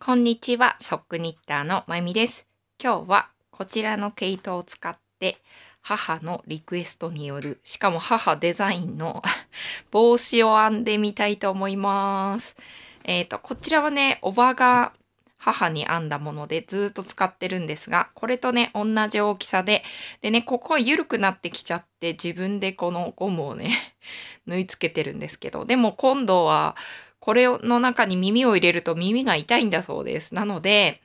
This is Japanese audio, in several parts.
こんにちは、ソックニッターのまゆみです。今日はこちらの毛糸を使って母のリクエストによる、しかも母デザインの帽子を編んでみたいと思います。えっ、ー、と、こちらはね、おばが母に編んだものでずっと使ってるんですが、これとね、同じ大きさで、でね、ここは緩くなってきちゃって、自分でこのゴムをね 縫い付けてるんですけど、でも今度は、これの中に耳を入れると耳が痛いんだそうです。なので、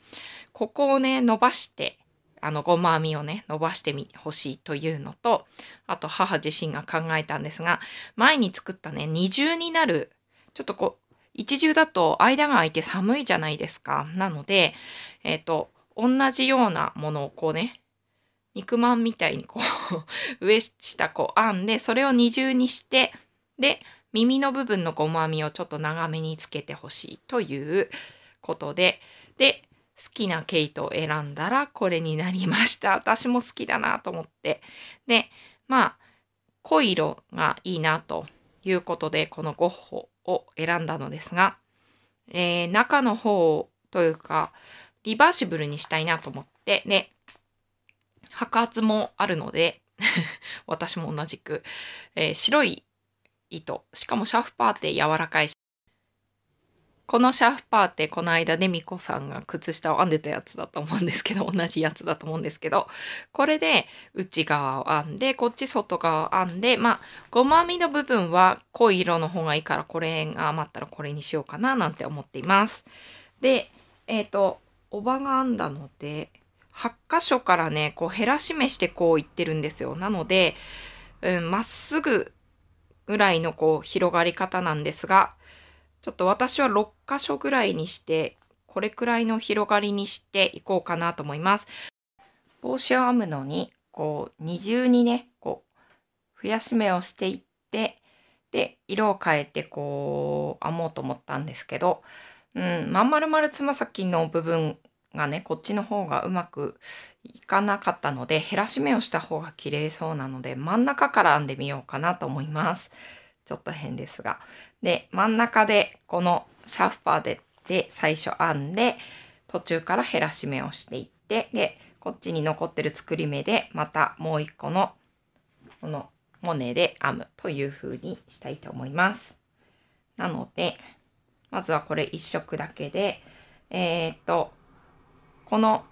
ここをね、伸ばして、あの、ごま編みをね、伸ばしてみ、ほしいというのと、あと母自身が考えたんですが、前に作ったね、二重になる、ちょっとこう、一重だと間が空いて寒いじゃないですか。なので、えっ、ー、と、同じようなものをこうね、肉まんみたいにこう 上下こう編んで、それを二重にして、で、耳の部分のゴ編みをちょっと長めにつけてほしいということで、で、好きな毛糸を選んだらこれになりました。私も好きだなと思って。で、まあ、濃い色がいいなということで、このゴッホを選んだのですが、えー、中の方というか、リバーシブルにしたいなと思って、ね、白髪もあるので、私も同じく、えー、白い糸。しかもシャフパーって柔らかいし。このシャフパーってこの間ね、みこさんが靴下を編んでたやつだと思うんですけど、同じやつだと思うんですけど、これで内側を編んで、こっち外側を編んで、まあ、ごま編みの部分は濃い色の方がいいから、これが余ったらこれにしようかな、なんて思っています。で、えっ、ー、と、おばが編んだので、8箇所からね、こう減らし目してこういってるんですよ。なので、うん、まっすぐぐらいのこう広がり方なんですが、ちょっと私は6箇所ぐらいにして、これくらいの広がりにしていこうかなと思います。帽子を編むのに、こう二重にね、こう増やし目をしていって、で、色を変えてこう編もうと思ったんですけど、うん、まん丸るつま先の部分がね、こっちの方がうまくいかなかったので、減らし目をした方が綺麗そうなので、真ん中から編んでみようかなと思います。ちょっと変ですが。で、真ん中でこのシャーフパーでで最初編んで、途中から減らし目をしていって、で、こっちに残ってる作り目で、またもう一個の、このモネで編むという風にしたいと思います。なので、まずはこれ1色だけで、えー、っと、この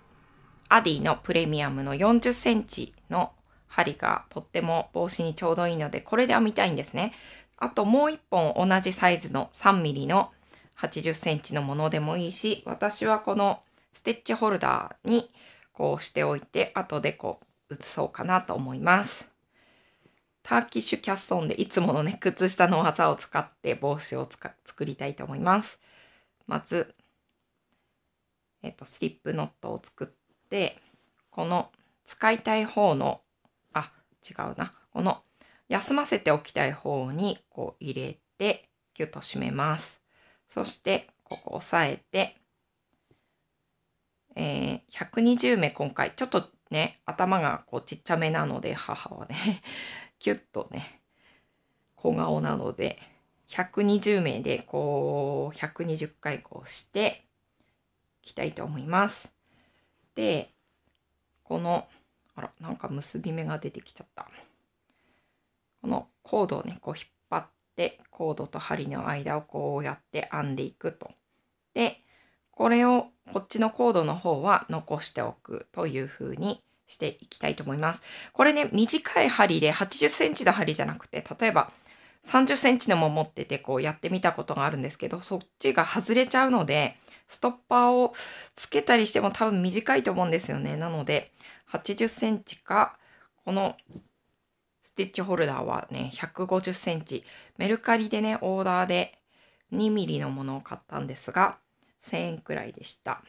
アディのプレミアムの40センチの針がとっても帽子にちょうどいいので、これで編みたいんですね。あともう一本同じサイズの3ミリの80センチのものでもいいし、私はこのステッチホルダーにこうしておいて、後でこう写そうかなと思います。ターキッシュキャッソンでいつものね、靴下の技を使って帽子を作りたいと思います。まず、えっと、スリップノットを作って、この使いたい方の、あ、違うな。この休ませておきたい方にこう入れて、キュッと締めます。そして、ここ押さえて、えー、120目今回、ちょっとね、頭がこうちっちゃめなので、母はね、キ ュッとね、小顔なので、120名でこう120回こうしてきたいと思います。で、この、あら、なんか結び目が出てきちゃった。このコードをね、こう引っ張って、コードと針の間をこうやって編んでいくと。で、これをこっちのコードの方は残しておくというふうにしていきたいと思います。これね、短い針で80センチの針じゃなくて、例えば30センチのも持っててこうやってみたことがあるんですけど、そっちが外れちゃうので、ストッパーをつけたりしても多分短いと思うんですよね。なので、80センチか、このスティッチホルダーはね、150センチ。メルカリでね、オーダーで2ミリのものを買ったんですが、1000円くらいでした。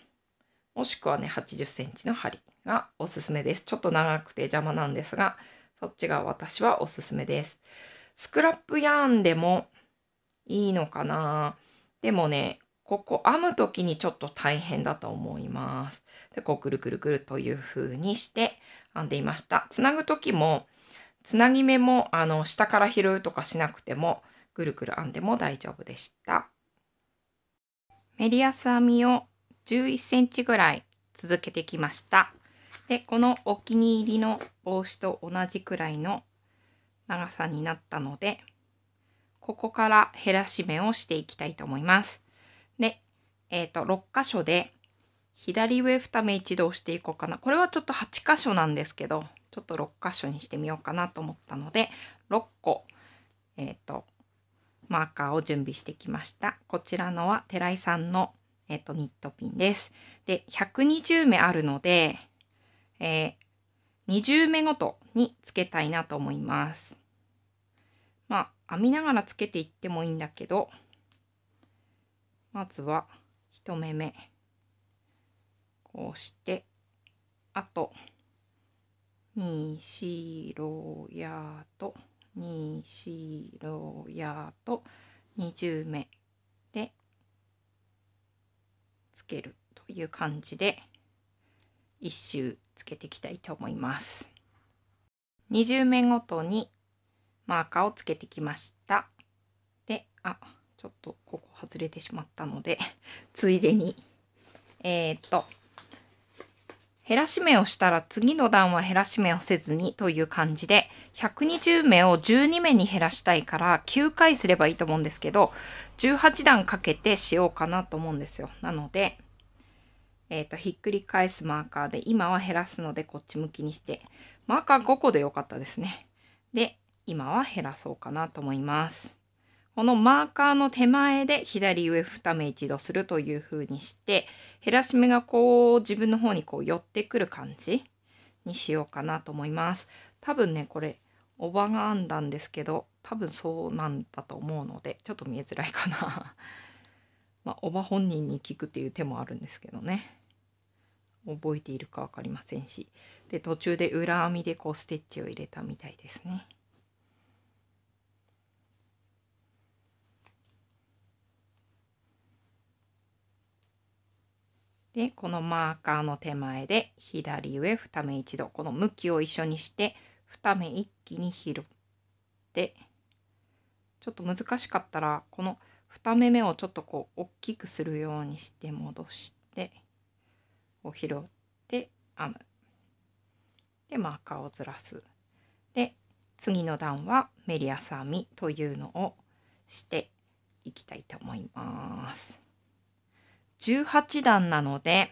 もしくはね、80センチの針がおすすめです。ちょっと長くて邪魔なんですが、そっちが私はおすすめです。スクラップヤーンでもいいのかなでもね、ここ編む時にちょっと大変だと思います。で、こうくるくるくるという風にして編んでいました。つなぐ時も、つなぎ目もあの下から拾うとかしなくても、ぐるぐる編んでも大丈夫でした。メリヤス編みを11センチぐらい続けてきました。で、このお気に入りの帽子と同じくらいの長さになったので、ここから減らし目をしていきたいと思います。で、えっ、ー、と、6箇所で、左上2目一度押していこうかな。これはちょっと8箇所なんですけど、ちょっと6箇所にしてみようかなと思ったので、6個、えっ、ー、と、マーカーを準備してきました。こちらのは寺井さんの、えっ、ー、と、ニットピンです。で、120目あるので、えー、20目ごとにつけたいなと思います。まあ、編みながらつけていってもいいんだけど、まずは1目目こうしてあとにしろやとにしろやと20目でつけるという感じで1周つけていきたいと思います。20目ごとにマーカーをつけてきました。で、あ、ちょっとここ外れてしまったので ついでに。えー、っと、減らし目をしたら次の段は減らし目をせずにという感じで、120目を12目に減らしたいから9回すればいいと思うんですけど、18段かけてしようかなと思うんですよ。なので、えっ、ー、と、ひっくり返すマーカーで、今は減らすのでこっち向きにして、マーカー5個でよかったですね。で、今は減らそうかなと思います。このマーカーの手前で左上2目一度するという風にして減らし目がこう自分の方にこう寄ってくる感じにしようかなと思います多分ねこれおばが編んだんですけど多分そうなんだと思うのでちょっと見えづらいかな まあおば本人に聞くっていう手もあるんですけどね覚えているか分かりませんしで途中で裏編みでこうステッチを入れたみたいですね。で、このマーカーの手前で左上2目一度、この向きを一緒にして2目一気に拾って、ちょっと難しかったら、この2目目をちょっとこう大きくするようにして戻して、を拾って編む。で、マーカーをずらす。で、次の段はメリアス編みというのをしていきたいと思います。18段なので、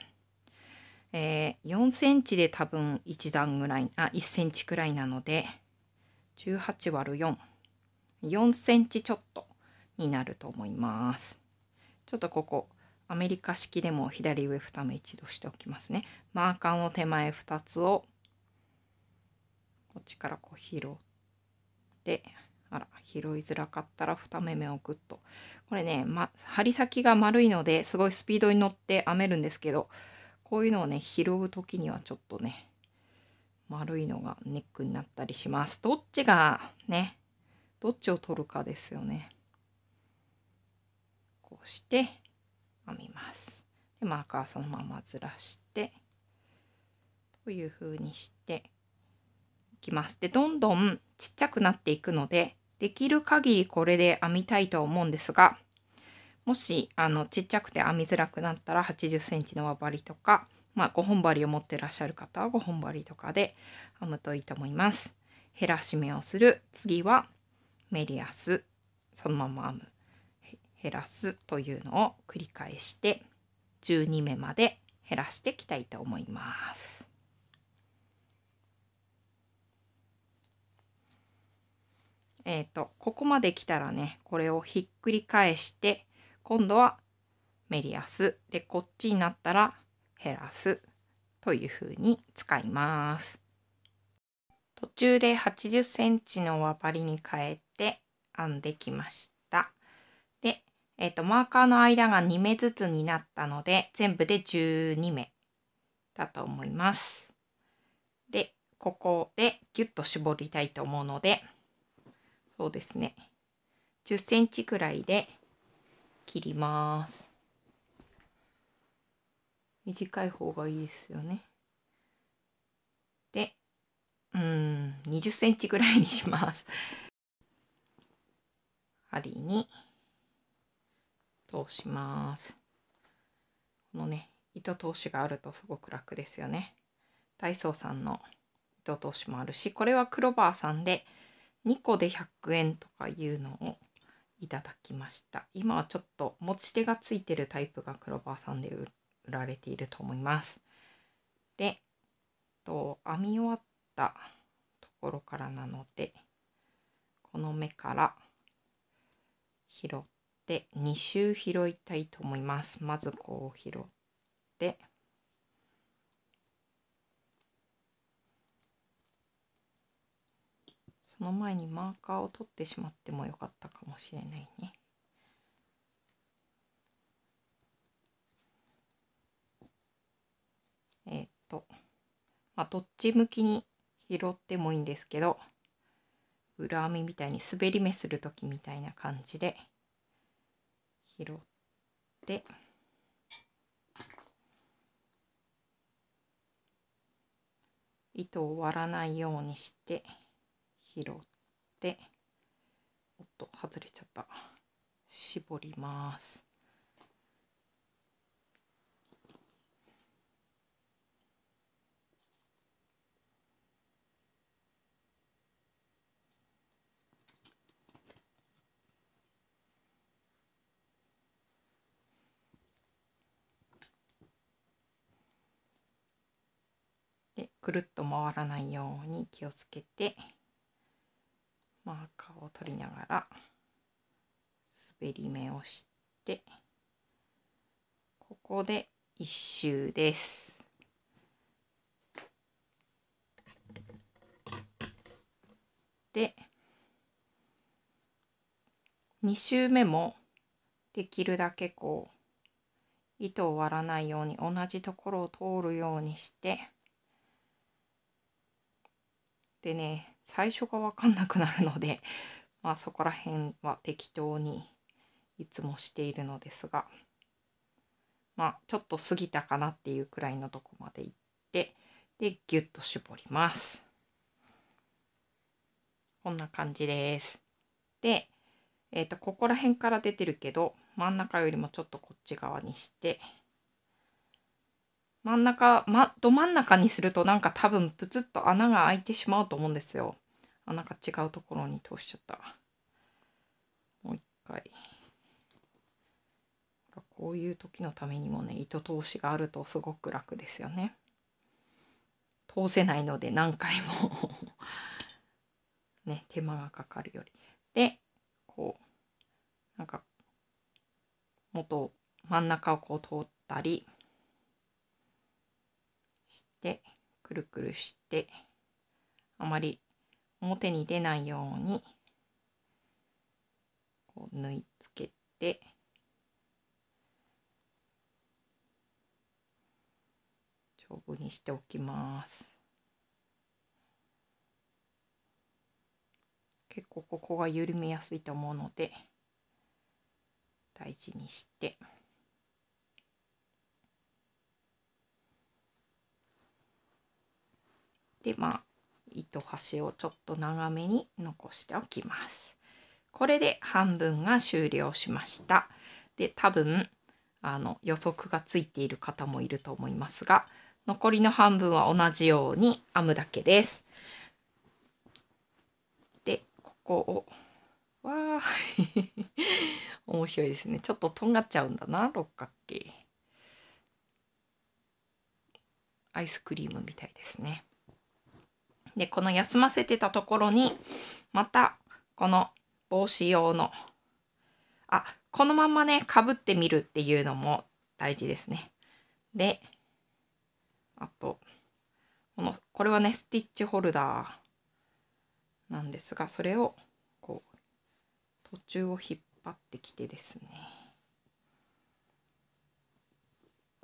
えー、4センチで多分1段ぐらい、あ、1センチくらいなので、18割る4。4センチちょっとになると思います。ちょっとここ、アメリカ式でも左上2目一度しておきますね。マーカーの手前2つを、こっちからこう拾って、あら、拾いづらかったら2目目をぐっとこれね、ま、針先が丸いのですごいスピードに乗って編めるんですけど、こういうのをね、拾う時にはちょっとね、丸いのがネックになったりします。どっちがね、どっちを取るかですよね。こうして編みます。で、マーカーそのままずらして、という風にしていきます。で、どんどんちっちゃくなっていくので、できる限りこれで編みたいと思うんですがもしあのちっちゃくて編みづらくなったら 80cm の輪針とか、まあ、5本針を持ってらっしゃる方は5本針とかで編むといいと思います。減らし目をする次はメリアスそのまま編む減らすというのを繰り返して12目まで減らしていきたいと思います。えっ、ー、と、ここまで来たらね、これをひっくり返して、今度はメリアス。で、こっちになったら減らす。というふうに使います。途中で80センチの輪針に変えて編んできました。で、えっ、ー、と、マーカーの間が2目ずつになったので、全部で12目だと思います。で、ここでギュッと絞りたいと思うので、そうですね10センチくらいで切ります短い方がいいですよねでうん20センチくらいにします針に通しますこのね糸通しがあるとすごく楽ですよねダイソーさんの糸通しもあるしこれはクロバーさんで2個で100円とかいうのをいただきました今はちょっと持ち手がついてるタイプがクロバーさんで売られていると思いますでと編み終わったところからなのでこの目から拾って2周拾いたいと思いますまずこう拾ってその前にマーカーを取ってしまってもよかったかもしれないね。えっ、と、まあ、どっち向きに拾ってもいいんですけど、裏編みみたいに滑り目する時みたいな感じで拾って、糸を割らないようにして、拾っておっと外れちゃった絞りますくるっと回らないように気をつけてマーカーを取りながら滑り目をしてここで1周です。で2周目もできるだけこう糸を割らないように同じところを通るようにしてでね最初が分かんなくなるので、まあ、そこら辺は適当にいつもしているのですが、まあ、ちょっと過ぎたかなっていうくらいのとこまでいってでギュッと絞ります。こんな感じです。で、えー、とここら辺から出てるけど真ん中よりもちょっとこっち側にして真ん中、ま、ど真ん中にするとなんか多分プツッと穴が開いてしまうと思うんですよ。あなんか違うところに通しちゃったもう一回こういう時のためにもね糸通しがあるとすごく楽ですよね通せないので何回も ね手間がかかるよりでこうなんか元真ん中をこう通ったりしてくるくるしてあまり表に出ないようにこう縫い付けて丈夫にしておきます結構ここが緩めやすいと思うので大事にして。でまあ糸端をちょっと長めに残しておきます。これで半分が終了しました。で多分あの予測がついている方もいると思いますが残りの半分は同じように編むだけです。でここをわあ 面白いですねちょっととんがっちゃうんだな六角形アイスクリームみたいですね。で、この休ませてたところに、また、この帽子用の、あ、このまんまね、かぶってみるっていうのも大事ですね。で、あと、この、これはね、スティッチホルダーなんですが、それを、こう、途中を引っ張ってきてですね。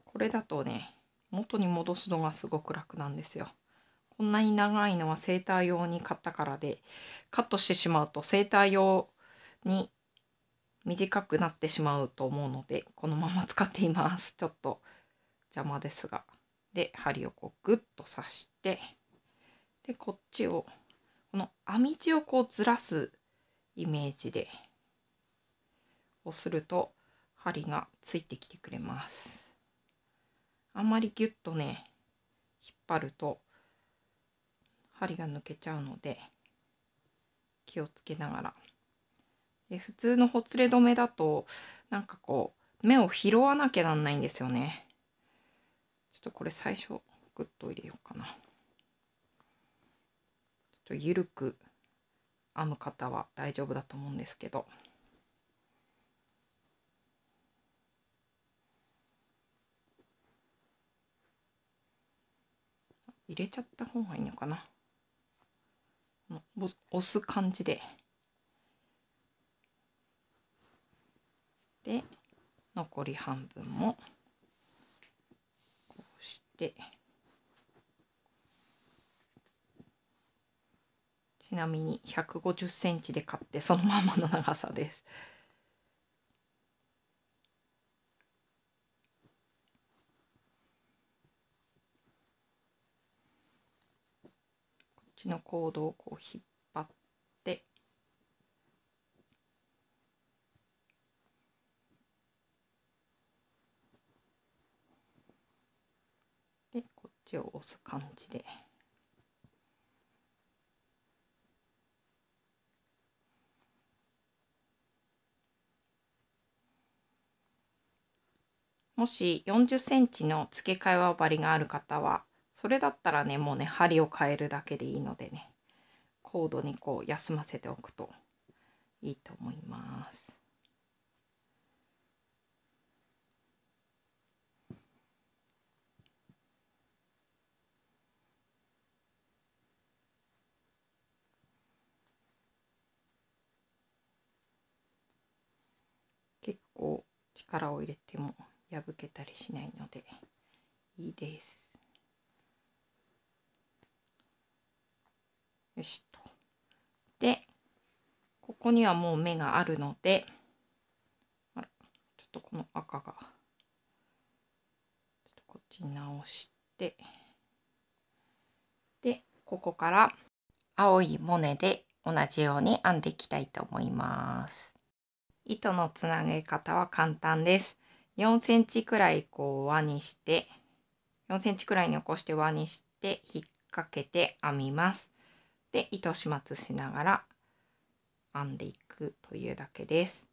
これだとね、元に戻すのがすごく楽なんですよ。こんなに長いのはセーター用に買ったからでカットしてしまうとセーター用に短くなってしまうと思うのでこのまま使っています ちょっと邪魔ですがで針をこうグッと刺してでこっちをこの編み地をこうずらすイメージでをすると針がついてきてくれますあんまりギュッとね引っ張ると針が抜けちゃうので気をつけながらで普通のほつれ止めだとなんかこう目を拾わなきゃなんないんですよねちょっとこれ最初グッと入れようかなちょっと緩く編む方は大丈夫だと思うんですけど入れちゃった方がいいのかな押す感じでで残り半分もこうしてちなみに1 5 0ンチで買ってそのままの長さです足のコードをこう引っ張ってでこっちを押す感じで。もし40センチの付け替えわ針がある方はそれだったらねもうね針を変えるだけでいいのでねコードにこう休ませておくといいと思います。結構力を入れても破けたりしないのでいいです。よしと。で、ここにはもう目があるので、あら、ちょっとこの赤が、ちょっとこっち直して、で、ここから青いモネで同じように編んでいきたいと思います。糸のつなげ方は簡単です。4センチくらいこう輪にして、4センチくらいに起こして輪にして引っ掛けて編みます。で糸始末しながら編んでいくというだけです。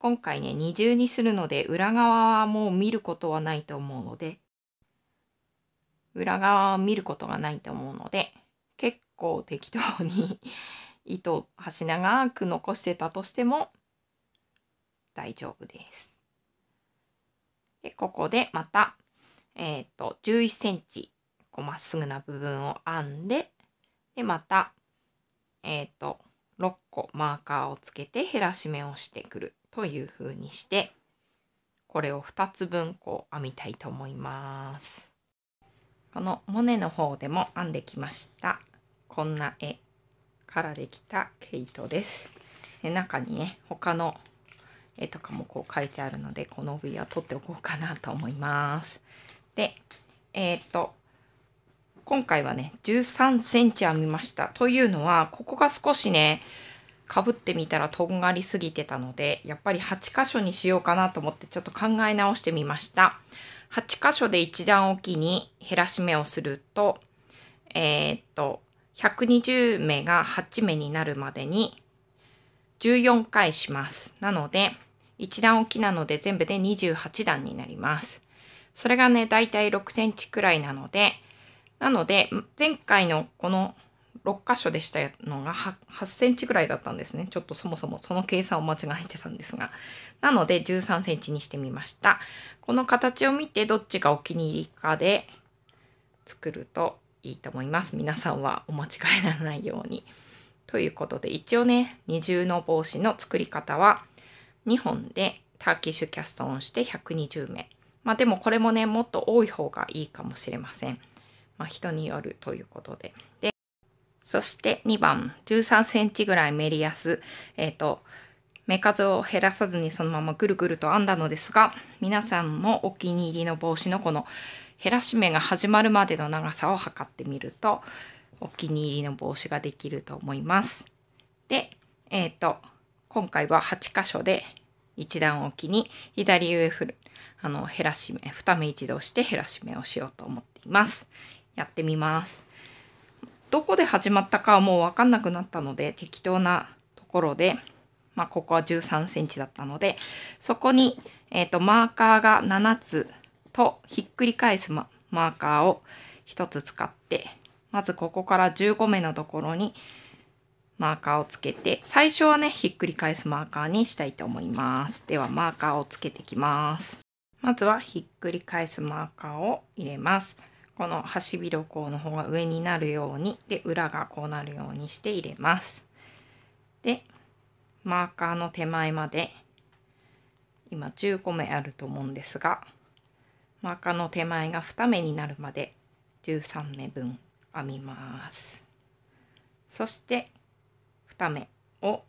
今回ね二重にするので裏側はもう見ることはないと思うので裏側を見ることがないと思うので結構適当に 糸を端長く残してたとしても大丈夫です。でここでまた、えーと、11 c m こうまっすぐな部分を編んでで、また、えっ、ー、と、6個マーカーをつけて減らし目をしてくるというふうにして、これを2つ分こう編みたいと思います。このモネの方でも編んできました。こんな絵からできた毛糸です。で中にね、他の絵とかもこう書いてあるので、この帯は取っておこうかなと思います。で、えっ、ー、と、今回はね、13センチ編みました。というのは、ここが少しね、かぶってみたらとんがりすぎてたので、やっぱり8箇所にしようかなと思ってちょっと考え直してみました。8箇所で1段置きに減らし目をすると、えー、っと、120目が8目になるまでに14回します。なので、1段置きなので全部で28段になります。それがね、だいたい6センチくらいなので、なので、前回のこの6箇所でしたのが 8, 8センチぐらいだったんですね。ちょっとそもそもその計算を間違えてたんですが。なので13センチにしてみました。この形を見てどっちがお気に入りかで作るといいと思います。皆さんはお間違えならないように。ということで一応ね二重の帽子の作り方は2本でターキッシュキャストオンして120名。まあでもこれもねもっと多い方がいいかもしれません。まあ、人によるということで。で、そして2番、13センチぐらいメリヤス。えっ、ー、と、目数を減らさずにそのままぐるぐると編んだのですが、皆さんもお気に入りの帽子のこの減らし目が始まるまでの長さを測ってみると、お気に入りの帽子ができると思います。で、えっ、ー、と、今回は8箇所で1段置きに左上ふるあの減らし目2目一度して減らし目をしようと思っています。やってみます。どこで始まったかはもう分かんなくなったので適当なところで、まあ、ここは13センチだったのでそこに、えーと、とマーカーが7つとひっくり返すマーカーを1つ使ってまずここから15目のところにマーカーをつけて最初はねひっくり返すマーカーにしたいと思いますではマーカーをつけてきますまずはひっくり返すマーカーを入れますこの端広この方が上になるようにで裏がこうなるようにして入れます。でマーカーの手前まで今10個目あると思うんですがマーカーの手前が2目になるまで13目分編みます。そして2目を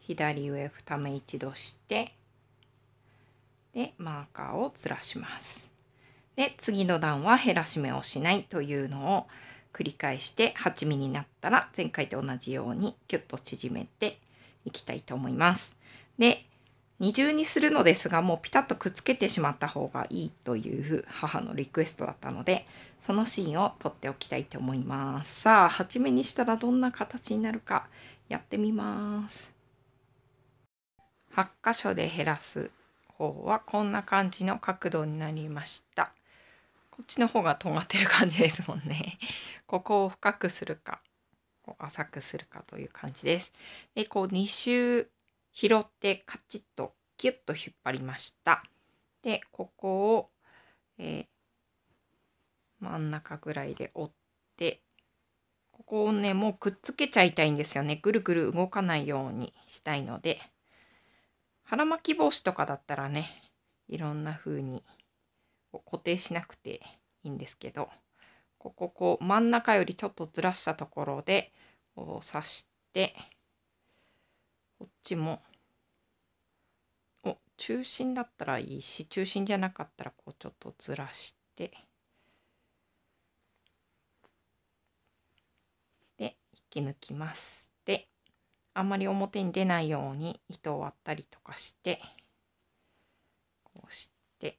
左上2目一度してでマーカーをずらします。で次の段は減らし目をしないというのを繰り返して8ミになったら前回と同じようにキュッと縮めていきたいと思います。で二重にするのですがもうピタッとくっつけてしまった方がいいという 母のリクエストだったのでそのシーンを撮っておきたいと思いますさあ8目にしたらどんな形になるかやってみます8箇所で減らす方はこんな感じの角度になりましたっちの方がとがってる感じですもんね。ここを深くするか浅くするかという感じです。でこう2周拾ってカチッとキュッと引っ張りました。でここを、えー、真ん中ぐらいで折ってここをねもうくっつけちゃいたいんですよねぐるぐる動かないようにしたいので腹巻き帽子とかだったらねいろんな風に固定しなくていいんですけどこここう真ん中よりちょっとずらしたところでこう刺してこっちもお中心だったらいいし中心じゃなかったらこうちょっとずらしてで引き抜きます。であんまり表に出ないように糸を割ったりとかしてこうして。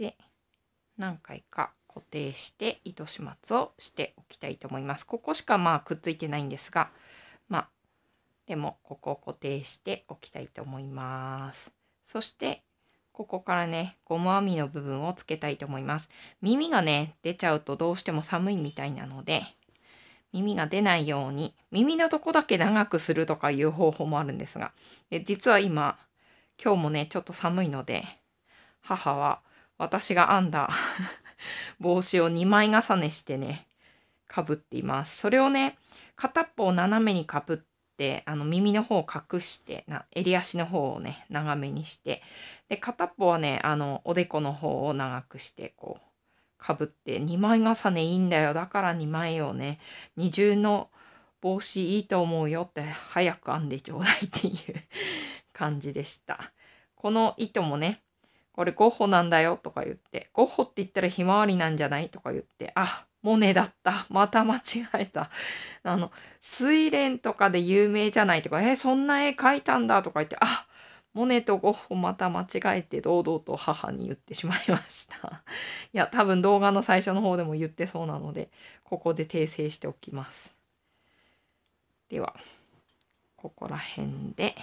で何回か固定して糸始末をしておきたいと思います。ここしかまあくっついてないんですがまあでもここを固定しておきたいと思います。そしてここからねゴム編みの部分をつけたいと思います。耳がね出ちゃうとどうしても寒いみたいなので耳が出ないように耳のとこだけ長くするとかいう方法もあるんですがで実は今今日もねちょっと寒いので母は私が編んだ 帽子を2枚重ねしてね、かぶっています。それをね、片っぽを斜めにかぶって、あの耳の方を隠してな、襟足の方をね、長めにして、で、片っぽはね、あの、おでこの方を長くして、こう、かぶって、2枚重ねいいんだよ。だから2枚をね、二重の帽子いいと思うよって早く編んでちょうだいっていう 感じでした。この糸もね、これゴッホなんだよとか言って、ゴッホって言ったらひまわりなんじゃないとか言って、あ、モネだった。また間違えた。あの、睡蓮とかで有名じゃないとか、えそんな絵描いたんだとか言って、あ、モネとゴッホまた間違えて堂々と母に言ってしまいました。いや、多分動画の最初の方でも言ってそうなので、ここで訂正しておきます。では、ここら辺で、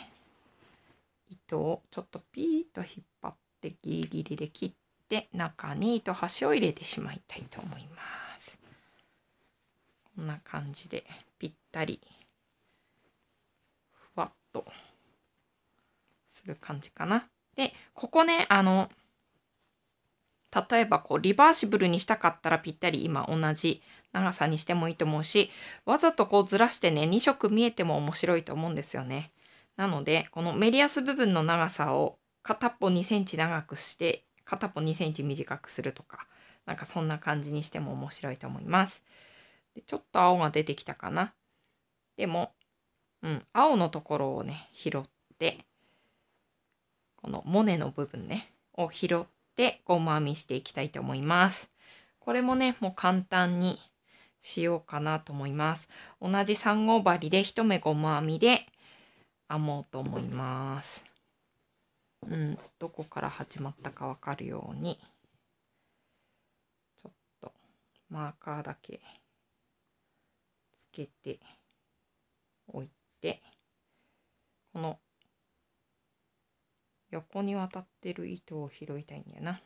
糸をちょっとピーッと引っ張でギリギリで切って中に糸端を入れてしまいたいと思いますこんな感じでぴったりふわっとする感じかなでここねあの例えばこうリバーシブルにしたかったらぴったり今同じ長さにしてもいいと思うしわざとこうずらしてね2色見えても面白いと思うんですよね。なのでこのメリアス部分の長さを片っぽ2センチ長くして片っぽ2センチ短くするとかなんかそんな感じにしても面白いと思います。でちょっと青が出てきたかな。でも、うん、青のところをね拾ってこのモネの部分ねを拾ってゴム編みしていきたいと思います。これもねもう簡単にしようかなと思います。同じ3号針で1目ゴム編みで編もうと思います。うん、どこから始まったかわかるようにちょっとマーカーだけつけておいてこの横に渡ってる糸を拾いたいんだよな。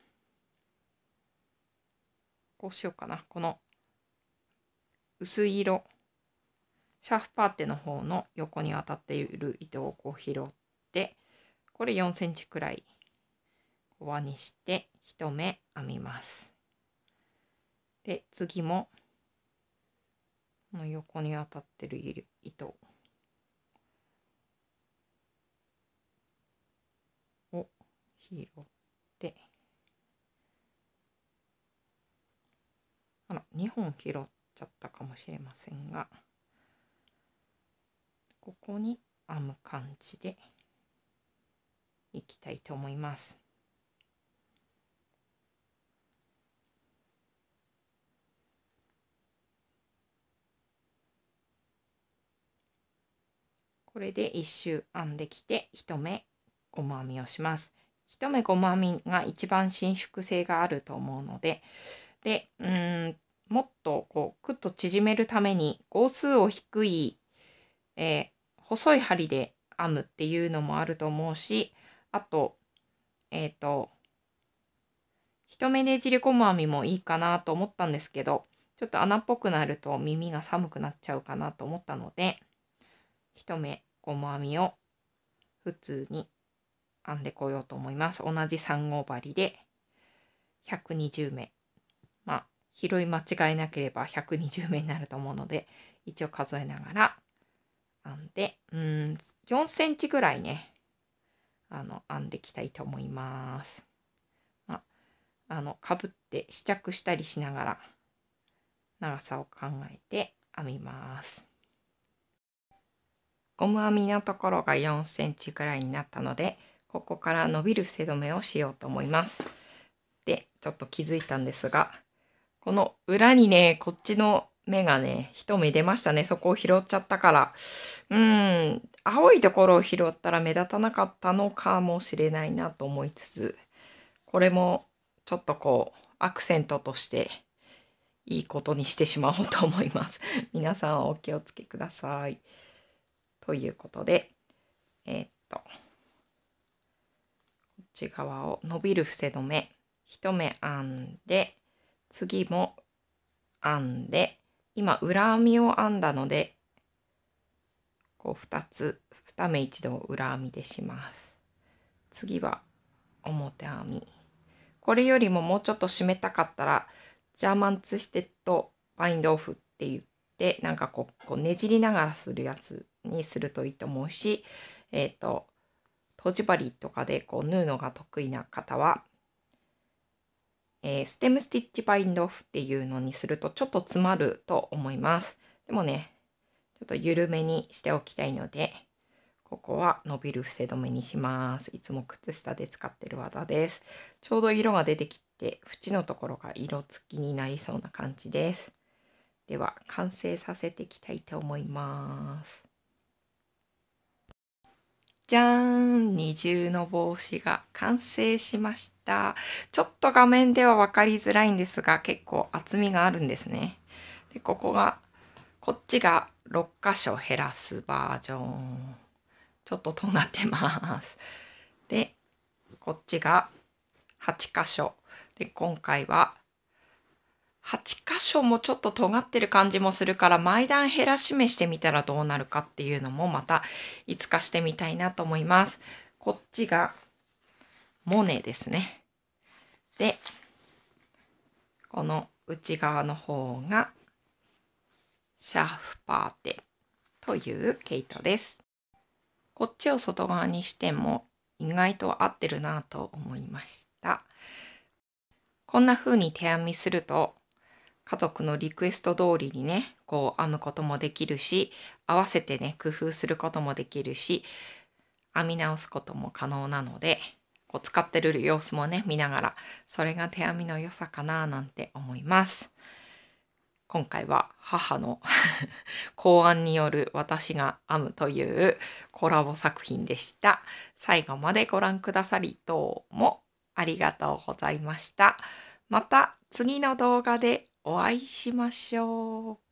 こうしようかな。この薄い色、シャーフパーテの方の横に渡たっている糸をこう拾って、これ4センチくらい輪にして1目編みます。で次もこの横に当たってる糸を拾ってあら2本拾っちゃったかもしれませんがここに編む感じで。いきたいと思います。これで一周編んできて一目ゴム編みをします。一目ゴム編みが一番伸縮性があると思うのででうんもっとこうくっと縮めるために号数を低い、えー、細い針で編むっていうのもあると思うしあと、えっ、ー、と、一目でじり込む編みもいいかなと思ったんですけど、ちょっと穴っぽくなると耳が寒くなっちゃうかなと思ったので、一目ゴム編みを普通に編んでこようと思います。同じ3号針で120目。まあ、拾い間違えなければ120目になると思うので、一応数えながら編んで、うん、4センチぐらいね、あの編んでいきたいと思います。まあ、のかぶって試着したりしながら長さを考えて編みます。ゴム編みのところが4センチぐらいになったのでここから伸びる伏せ止めをしようと思います。でちょっと気づいたんですがこの裏にねこっちの目がね一目出ましたねそこを拾っちゃったからうーん青いところを拾ったら目立たなかったのかもしれないなと思いつつ、これもちょっとこうアクセントとしていいことにしてしまおうと思います。皆さんお気をつけください。ということで、えー、っと、こっち側を伸びる伏せ止め、1目編んで、次も編んで、今裏編みを編んだので、こう2つ2目一度裏編みでします次は表編みこれよりももうちょっと締めたかったらジャーマンツステッドバインドオフって言ってなんかこうこうねじりながらするやつにするといいと思うしえっ、ー、ととじ針とかでこう縫うのが得意な方は、えー、ステムスティッチバインドオフっていうのにするとちょっと詰まると思いますでもねちょっと緩めにしておきたいので、ここは伸びる伏せ止めにします。いつも靴下で使ってる技です。ちょうど色が出てきて、縁のところが色付きになりそうな感じです。では、完成させていきたいと思います。じゃーん二重の帽子が完成しました。ちょっと画面では分かりづらいんですが、結構厚みがあるんですね。で、ここがこっちが6箇所減らすバージョン。ちょっととってます。で、こっちが8箇所。で、今回は8箇所もちょっと尖ってる感じもするから、毎段減らし目してみたらどうなるかっていうのもまたいつかしてみたいなと思います。こっちがモネですね。で、この内側の方がシャフパーテという毛糸です。こっちを外側にしても意外と合ってるなと思いました。こんな風に手編みすると家族のリクエスト通りにね、こう編むこともできるし、合わせてね、工夫することもできるし、編み直すことも可能なので、こう使ってる様子もね、見ながら、それが手編みの良さかななんて思います。今回は母の考 案による私が編むというコラボ作品でした。最後までご覧くださりどうもありがとうございました。また次の動画でお会いしましょう。